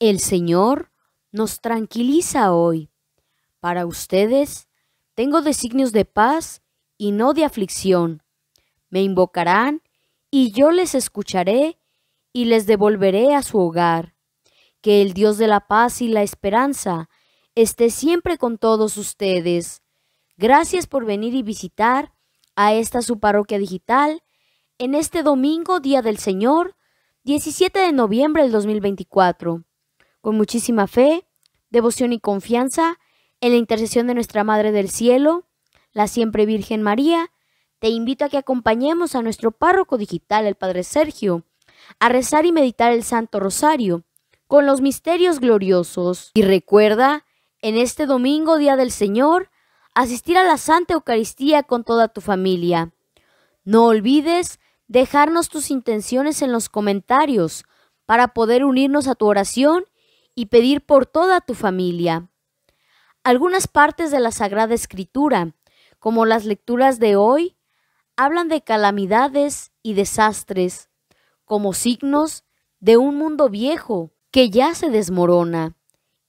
El Señor nos tranquiliza hoy. Para ustedes tengo designios de paz y no de aflicción. Me invocarán y yo les escucharé y les devolveré a su hogar. Que el Dios de la paz y la esperanza esté siempre con todos ustedes. Gracias por venir y visitar a esta su parroquia digital en este domingo, Día del Señor, 17 de noviembre del 2024 con muchísima fe, devoción y confianza, en la intercesión de nuestra Madre del Cielo, la siempre Virgen María, te invito a que acompañemos a nuestro párroco digital, el Padre Sergio, a rezar y meditar el Santo Rosario con los misterios gloriosos. Y recuerda, en este domingo, Día del Señor, asistir a la Santa Eucaristía con toda tu familia. No olvides dejarnos tus intenciones en los comentarios para poder unirnos a tu oración y pedir por toda tu familia. Algunas partes de la Sagrada Escritura, como las lecturas de hoy, hablan de calamidades y desastres, como signos de un mundo viejo que ya se desmorona,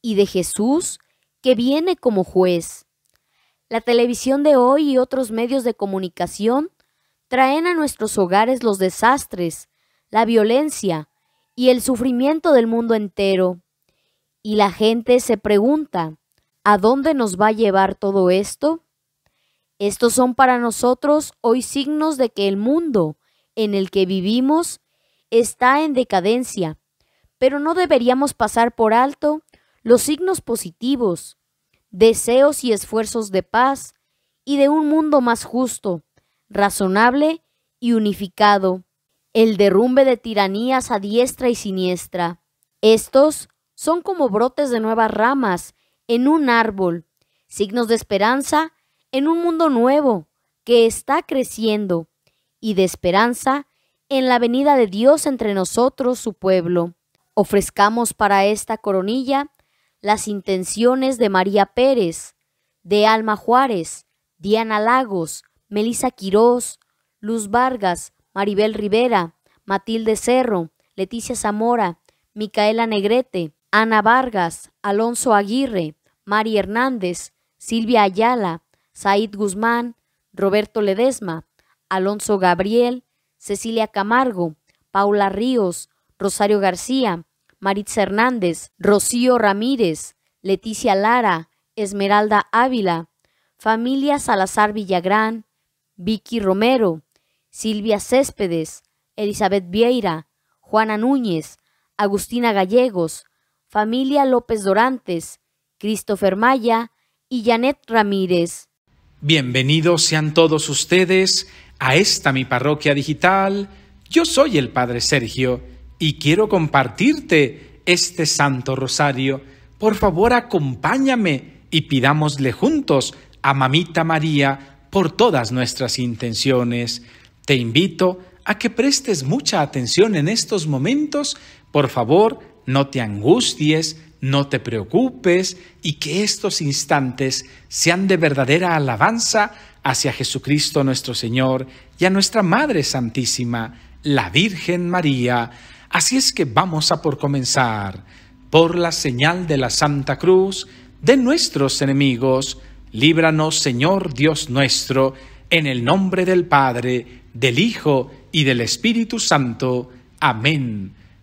y de Jesús que viene como juez. La televisión de hoy y otros medios de comunicación traen a nuestros hogares los desastres, la violencia y el sufrimiento del mundo entero. Y la gente se pregunta, ¿a dónde nos va a llevar todo esto? Estos son para nosotros hoy signos de que el mundo en el que vivimos está en decadencia, pero no deberíamos pasar por alto los signos positivos, deseos y esfuerzos de paz y de un mundo más justo, razonable y unificado, el derrumbe de tiranías a diestra y siniestra. Estos son como brotes de nuevas ramas en un árbol, signos de esperanza en un mundo nuevo que está creciendo y de esperanza en la venida de Dios entre nosotros, su pueblo. Ofrezcamos para esta coronilla las intenciones de María Pérez, de Alma Juárez, Diana Lagos, Melisa Quirós, Luz Vargas, Maribel Rivera, Matilde Cerro, Leticia Zamora, Micaela Negrete, Ana Vargas, Alonso Aguirre, Mari Hernández, Silvia Ayala, Said Guzmán, Roberto Ledesma, Alonso Gabriel, Cecilia Camargo, Paula Ríos, Rosario García, Maritza Hernández, Rocío Ramírez, Leticia Lara, Esmeralda Ávila, familia Salazar Villagrán, Vicky Romero, Silvia Céspedes, Elizabeth Vieira, Juana Núñez, Agustina Gallegos, familia López Dorantes, Christopher Maya y Janet Ramírez. Bienvenidos sean todos ustedes a esta mi parroquia digital. Yo soy el Padre Sergio y quiero compartirte este Santo Rosario. Por favor, acompáñame y pidámosle juntos a Mamita María por todas nuestras intenciones. Te invito a que prestes mucha atención en estos momentos. Por favor, no te angusties, no te preocupes y que estos instantes sean de verdadera alabanza hacia Jesucristo nuestro Señor y a nuestra Madre Santísima, la Virgen María. Así es que vamos a por comenzar, por la señal de la Santa Cruz, de nuestros enemigos, líbranos Señor Dios nuestro, en el nombre del Padre, del Hijo y del Espíritu Santo. Amén.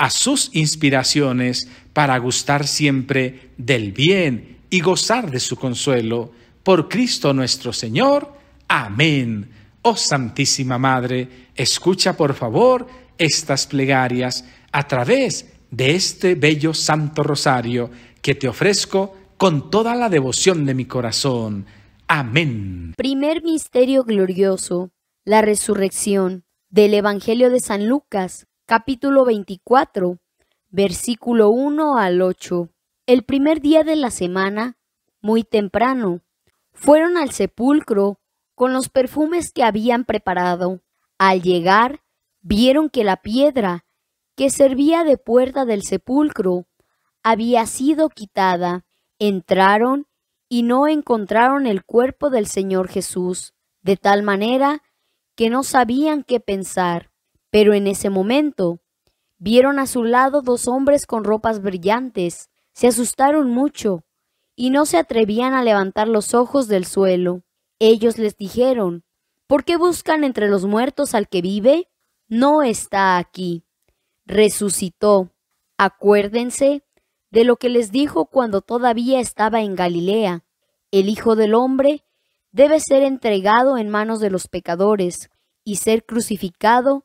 a sus inspiraciones para gustar siempre del bien y gozar de su consuelo. Por Cristo nuestro Señor. Amén. Oh Santísima Madre, escucha por favor estas plegarias a través de este bello Santo Rosario que te ofrezco con toda la devoción de mi corazón. Amén. Primer misterio glorioso, la resurrección del Evangelio de San Lucas, capítulo 24, versículo 1 al 8. El primer día de la semana, muy temprano, fueron al sepulcro con los perfumes que habían preparado. Al llegar, vieron que la piedra que servía de puerta del sepulcro había sido quitada. Entraron y no encontraron el cuerpo del Señor Jesús, de tal manera que no sabían qué pensar. Pero en ese momento vieron a su lado dos hombres con ropas brillantes, se asustaron mucho y no se atrevían a levantar los ojos del suelo. Ellos les dijeron, ¿por qué buscan entre los muertos al que vive? No está aquí. Resucitó. Acuérdense de lo que les dijo cuando todavía estaba en Galilea. El Hijo del Hombre debe ser entregado en manos de los pecadores y ser crucificado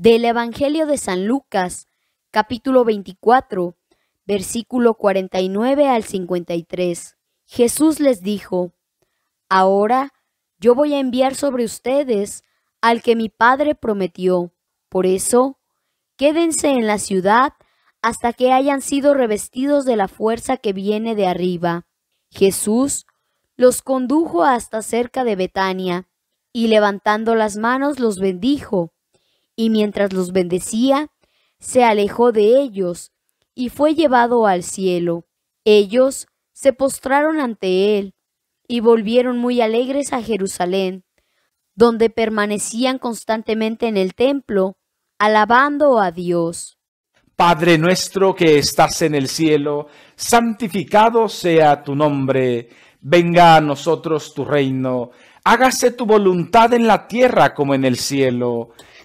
del Evangelio de San Lucas, capítulo 24, versículo 49 al 53. Jesús les dijo, Ahora yo voy a enviar sobre ustedes al que mi Padre prometió. Por eso, quédense en la ciudad hasta que hayan sido revestidos de la fuerza que viene de arriba. Jesús los condujo hasta cerca de Betania, y levantando las manos los bendijo y mientras los bendecía, se alejó de ellos y fue llevado al cielo. Ellos se postraron ante él y volvieron muy alegres a Jerusalén, donde permanecían constantemente en el templo, alabando a Dios. Padre nuestro que estás en el cielo, santificado sea tu nombre, venga a nosotros tu reino, hágase tu voluntad en la tierra como en el cielo.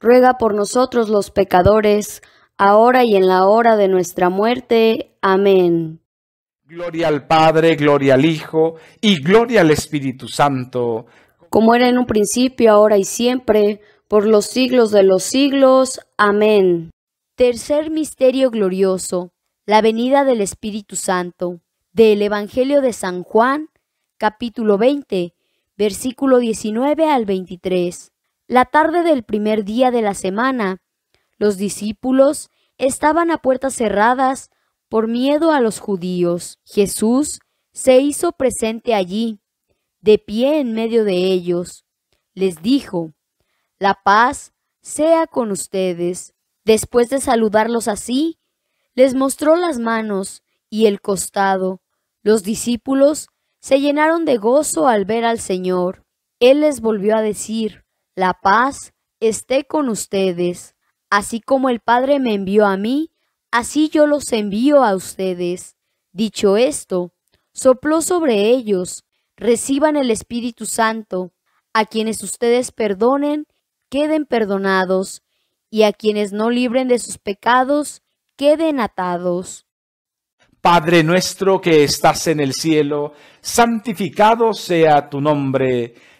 ruega por nosotros los pecadores, ahora y en la hora de nuestra muerte. Amén. Gloria al Padre, gloria al Hijo y gloria al Espíritu Santo. Como era en un principio, ahora y siempre, por los siglos de los siglos. Amén. Tercer misterio glorioso, la venida del Espíritu Santo. Del Evangelio de San Juan, capítulo 20, versículo 19 al 23. La tarde del primer día de la semana, los discípulos estaban a puertas cerradas por miedo a los judíos. Jesús se hizo presente allí, de pie en medio de ellos. Les dijo, La paz sea con ustedes. Después de saludarlos así, les mostró las manos y el costado. Los discípulos se llenaron de gozo al ver al Señor. Él les volvió a decir, la paz esté con ustedes. Así como el Padre me envió a mí, así yo los envío a ustedes. Dicho esto, sopló sobre ellos, reciban el Espíritu Santo. A quienes ustedes perdonen, queden perdonados, y a quienes no libren de sus pecados, queden atados. Padre nuestro que estás en el cielo, santificado sea tu nombre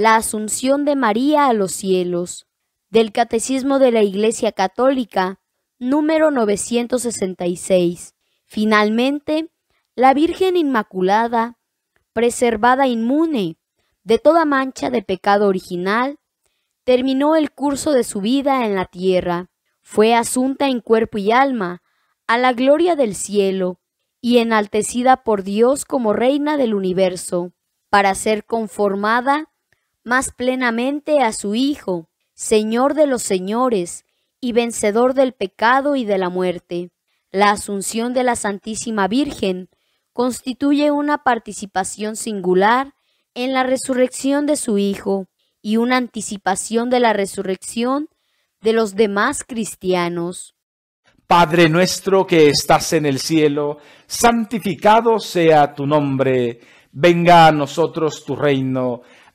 la asunción de María a los cielos, del Catecismo de la Iglesia Católica, número 966. Finalmente, la Virgen Inmaculada, preservada inmune de toda mancha de pecado original, terminó el curso de su vida en la tierra. Fue asunta en cuerpo y alma a la gloria del cielo y enaltecida por Dios como reina del universo, para ser conformada más plenamente a su Hijo, Señor de los señores, y vencedor del pecado y de la muerte. La asunción de la Santísima Virgen constituye una participación singular en la resurrección de su Hijo y una anticipación de la resurrección de los demás cristianos. Padre nuestro que estás en el cielo, santificado sea tu nombre, venga a nosotros tu reino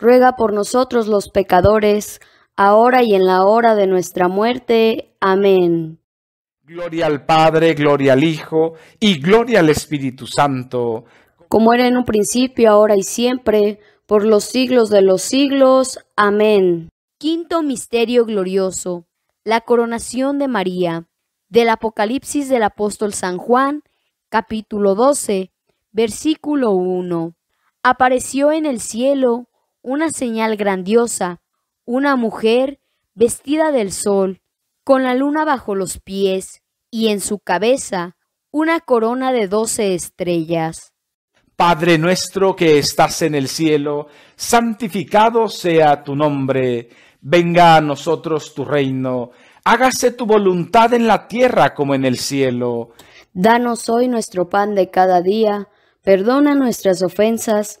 ruega por nosotros los pecadores, ahora y en la hora de nuestra muerte. Amén. Gloria al Padre, gloria al Hijo y gloria al Espíritu Santo. Como era en un principio, ahora y siempre, por los siglos de los siglos. Amén. Quinto Misterio Glorioso. La coronación de María. Del Apocalipsis del apóstol San Juan, capítulo 12, versículo 1. Apareció en el cielo una señal grandiosa, una mujer vestida del sol, con la luna bajo los pies y en su cabeza una corona de doce estrellas. Padre nuestro que estás en el cielo, santificado sea tu nombre, venga a nosotros tu reino, hágase tu voluntad en la tierra como en el cielo. Danos hoy nuestro pan de cada día, perdona nuestras ofensas,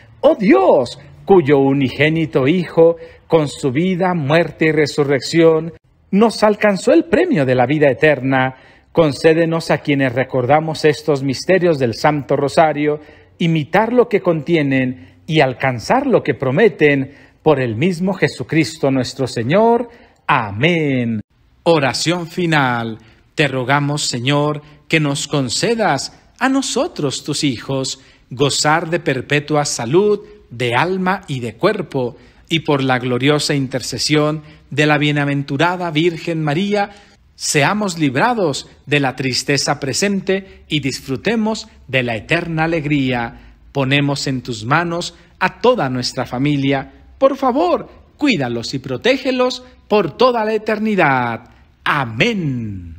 oh Dios, cuyo unigénito Hijo, con su vida, muerte y resurrección, nos alcanzó el premio de la vida eterna. Concédenos a quienes recordamos estos misterios del Santo Rosario, imitar lo que contienen y alcanzar lo que prometen por el mismo Jesucristo nuestro Señor. Amén. Oración final. Te rogamos, Señor, que nos concedas a nosotros, tus hijos, gozar de perpetua salud de alma y de cuerpo, y por la gloriosa intercesión de la bienaventurada Virgen María, seamos librados de la tristeza presente y disfrutemos de la eterna alegría. Ponemos en tus manos a toda nuestra familia. Por favor, cuídalos y protégelos por toda la eternidad. Amén.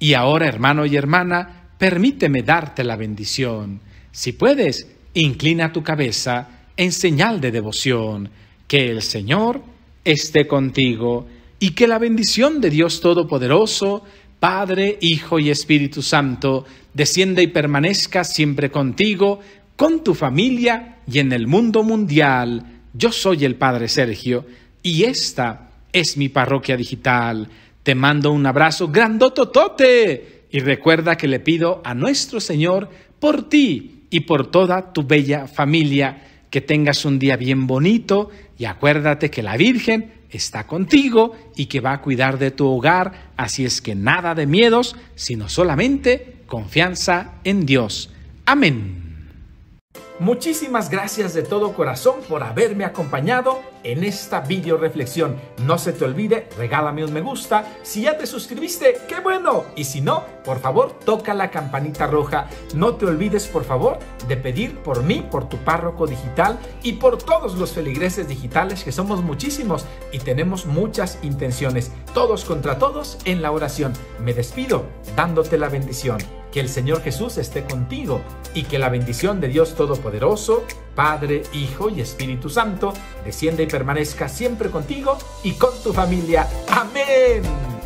Y ahora, hermano y hermana, permíteme darte la bendición. Si puedes, inclina tu cabeza en señal de devoción. Que el Señor esté contigo y que la bendición de Dios Todopoderoso, Padre, Hijo y Espíritu Santo, descienda y permanezca siempre contigo, con tu familia y en el mundo mundial. Yo soy el Padre Sergio y esta es mi parroquia digital. Te mando un abrazo grandototote y recuerda que le pido a nuestro Señor por ti y por toda tu bella familia. Que tengas un día bien bonito y acuérdate que la Virgen está contigo y que va a cuidar de tu hogar, así es que nada de miedos, sino solamente confianza en Dios. Amén. Muchísimas gracias de todo corazón por haberme acompañado en esta video reflexión. No se te olvide, regálame un me gusta. Si ya te suscribiste, qué bueno. Y si no, por favor, toca la campanita roja. No te olvides, por favor, de pedir por mí, por tu párroco digital y por todos los feligreses digitales, que somos muchísimos y tenemos muchas intenciones. Todos contra todos en la oración. Me despido dándote la bendición que el Señor Jesús esté contigo y que la bendición de Dios Todopoderoso, Padre, Hijo y Espíritu Santo, descienda y permanezca siempre contigo y con tu familia. Amén.